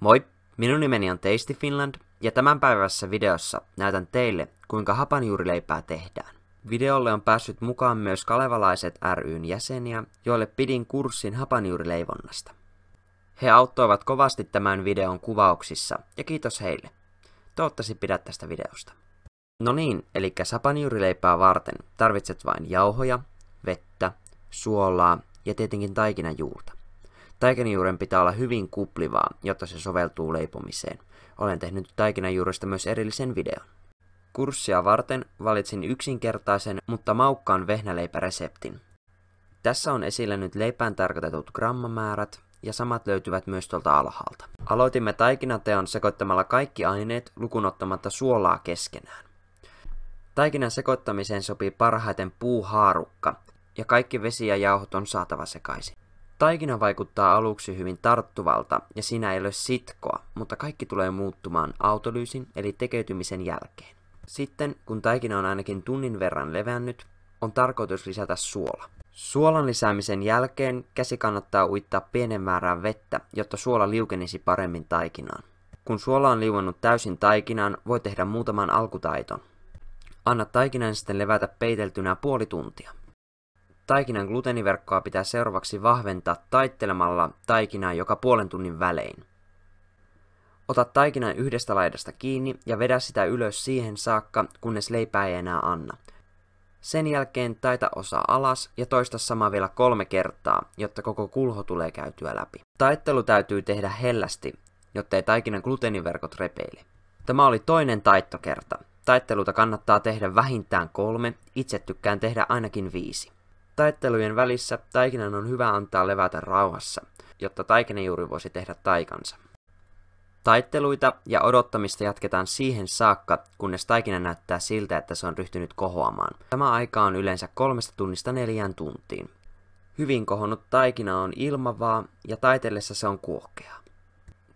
Moi, minun nimeni on Tasty Finland ja tämän päivässä videossa näytän teille, kuinka hapanjuurileipää tehdään. Videolle on päässyt mukaan myös kalevalaiset ryn jäseniä, joille pidin kurssin hapanjuurileivonnasta. He auttoivat kovasti tämän videon kuvauksissa ja kiitos heille. Toivottavasti pidät tästä videosta. No niin, eli hapanjuurileipää varten tarvitset vain jauhoja, vettä, suolaa ja tietenkin taikinajuurta. Taikinajuuren pitää olla hyvin kuplivaa, jotta se soveltuu leipomiseen. Olen tehnyt taikinajuuresta myös erillisen videon. Kurssia varten valitsin yksinkertaisen, mutta maukkaan vehnäleipäreseptin. Tässä on esillä nyt leipään tarkoitetut grammamäärät, ja samat löytyvät myös tuolta alhaalta. Aloitimme taikinateon sekoittamalla kaikki aineet lukunottamatta suolaa keskenään. Taikinan sekoittamiseen sopii parhaiten puuhaarukka, ja kaikki vesi ja jauhot on saatava sekaisin. Taikina vaikuttaa aluksi hyvin tarttuvalta ja siinä ei ole sitkoa, mutta kaikki tulee muuttumaan autolyysin eli tekeytymisen jälkeen. Sitten, kun taikina on ainakin tunnin verran levännyt, on tarkoitus lisätä suola. Suolan lisäämisen jälkeen käsi kannattaa uittaa pienen määrän vettä, jotta suola liukenisi paremmin taikinaan. Kun suola on liuannut täysin taikinaan, voi tehdä muutaman alkutaiton. Anna taikinan sitten levätä peiteltynä puoli tuntia. Taikinan gluteeniverkkoa pitää seuraavaksi vahventaa taittelemalla taikinaa joka puolen tunnin välein. Ota taikinan yhdestä laidasta kiinni ja vedä sitä ylös siihen saakka, kunnes leipää ei enää anna. Sen jälkeen taita osa alas ja toista sama vielä kolme kertaa, jotta koko kulho tulee käytyä läpi. Taittelu täytyy tehdä hellästi, jotta ei taikinan gluteeniverkot repeile. Tämä oli toinen taittokerta. Taitteluta kannattaa tehdä vähintään kolme, itse tykkään tehdä ainakin viisi. Taittelujen välissä taikinan on hyvä antaa levätä rauhassa, jotta taikinajuuri voisi tehdä taikansa. Taitteluita ja odottamista jatketaan siihen saakka, kunnes taikina näyttää siltä, että se on ryhtynyt kohoamaan. Tämä aika on yleensä kolmesta tunnista neljään tuntiin. Hyvin kohonnut taikina on ilmavaa ja taitellessa se on kuohkea.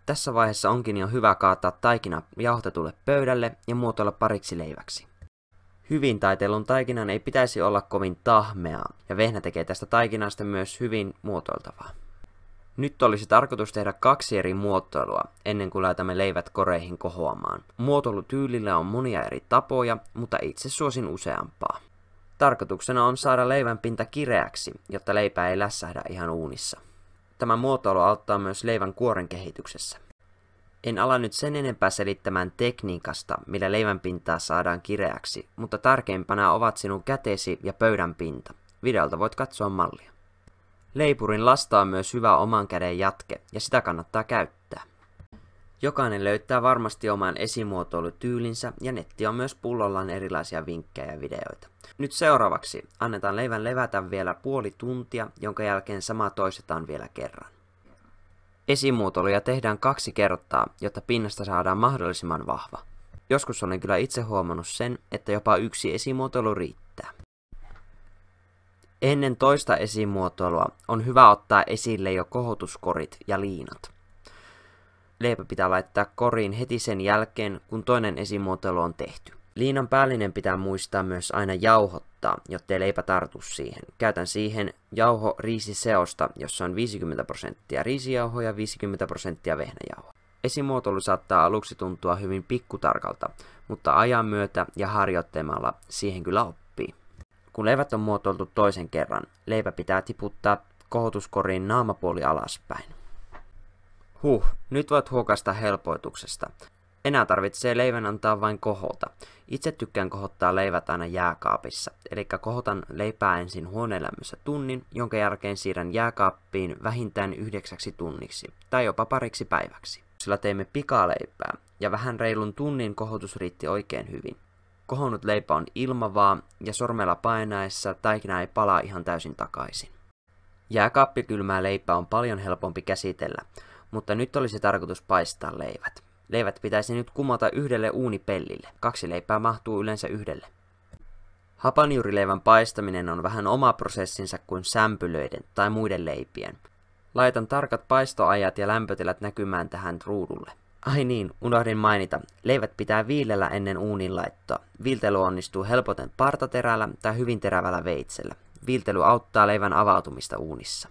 Tässä vaiheessa onkin jo hyvä kaataa taikina jauhtetulle pöydälle ja muotoilla pariksi leiväksi hyvin taitellun taikinan ei pitäisi olla kovin tahmea, ja vehnä tekee tästä taikinasta myös hyvin muotoiltavaa. Nyt olisi tarkoitus tehdä kaksi eri muotoilua, ennen kuin laitamme leivät koreihin kohoamaan. Muotoilutyylillä on monia eri tapoja, mutta itse suosin useampaa. Tarkoituksena on saada leivän pinta kireäksi, jotta leipä ei lässähdä ihan uunissa. Tämä muotoilu auttaa myös leivän kuoren kehityksessä. En ala nyt sen enempää selittämään tekniikasta, millä leivän pintaa saadaan kireäksi, mutta tärkeimpänä ovat sinun kätesi ja pöydän pinta. Videolta voit katsoa mallia. Leipurin lasta on myös hyvä oman käden jatke, ja sitä kannattaa käyttää. Jokainen löytää varmasti oman esimuotoilutyylinsä, ja netti on myös pullollaan erilaisia vinkkejä ja videoita. Nyt seuraavaksi annetaan leivän levätä vielä puoli tuntia, jonka jälkeen sama toistetaan vielä kerran. Esimuotoluja tehdään kaksi kertaa, jotta pinnasta saadaan mahdollisimman vahva. Joskus olen kyllä itse huomannut sen, että jopa yksi esimuotoilu riittää. Ennen toista esimuotoilua on hyvä ottaa esille jo kohotuskorit ja liinat. Leipä pitää laittaa koriin heti sen jälkeen, kun toinen esimuotoilu on tehty. Liinan päällinen pitää muistaa myös aina jauhottaa, jottei leipä tartu siihen. Käytän siihen jauho riisiseosta, jossa on 50 prosenttia riisijauhoja ja 50 prosenttia vehnäjauhoa. Esimuotoilu saattaa aluksi tuntua hyvin pikkutarkalta, mutta ajan myötä ja harjoittelemalla siihen kyllä oppii. Kun leivät on muotoiltu toisen kerran, leipä pitää tiputtaa kohotuskoriin naamapuoli alaspäin. Huh, nyt voit huokasta helpoituksesta. Enää tarvitsee leivän antaa vain kohota. Itse tykkään kohottaa leivät aina jääkaapissa, eli kohotan leipää ensin huoneelämmössä tunnin, jonka jälkeen siirrän jääkaappiin vähintään yhdeksäksi tunniksi, tai jopa pariksi päiväksi. Sillä teimme pikaleipää, ja vähän reilun tunnin kohotus riitti oikein hyvin. Kohonnut leipä on ilmavaa, ja sormella painaessa taikina ei palaa ihan täysin takaisin. Jääkaappikylmää leipää on paljon helpompi käsitellä, mutta nyt olisi tarkoitus paistaa leivät. Leivät pitäisi nyt kumota yhdelle uunipellille. Kaksi leipää mahtuu yleensä yhdelle. Hapanjuurileivän paistaminen on vähän oma prosessinsa kuin sämpylöiden tai muiden leipien. Laitan tarkat paistoajat ja lämpötilat näkymään tähän ruudulle. Ai niin, unohdin mainita. Leivät pitää viilellä ennen uunin laittoa. Viiltely onnistuu helpoten partaterällä tai hyvin terävällä veitsellä. Viiltely auttaa leivän avautumista uunissa.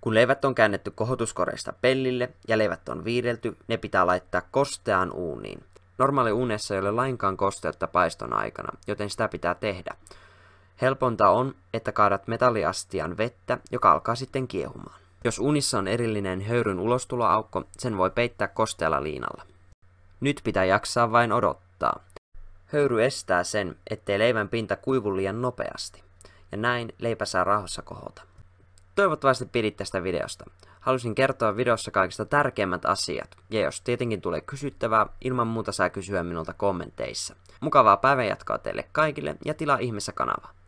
Kun leivät on käännetty kohotuskoreista pellille ja leivät on viidelty, ne pitää laittaa kosteaan uuniin. Normaali uunessa ei ole lainkaan kosteutta paiston aikana, joten sitä pitää tehdä. Helponta on, että kaadat metalliastian vettä, joka alkaa sitten kiehumaan. Jos uunissa on erillinen höyryn ulostuloaukko, sen voi peittää kostealla liinalla. Nyt pitää jaksaa vain odottaa. Höyry estää sen, ettei leivän pinta kuivu liian nopeasti, ja näin leipä saa rahossa kohota. Toivottavasti pidit tästä videosta. Halusin kertoa videossa kaikista tärkeimmät asiat, ja jos tietenkin tulee kysyttävää, ilman muuta saa kysyä minulta kommenteissa. Mukavaa päivänjatkoa teille kaikille ja tilaa ihmeessä kanava.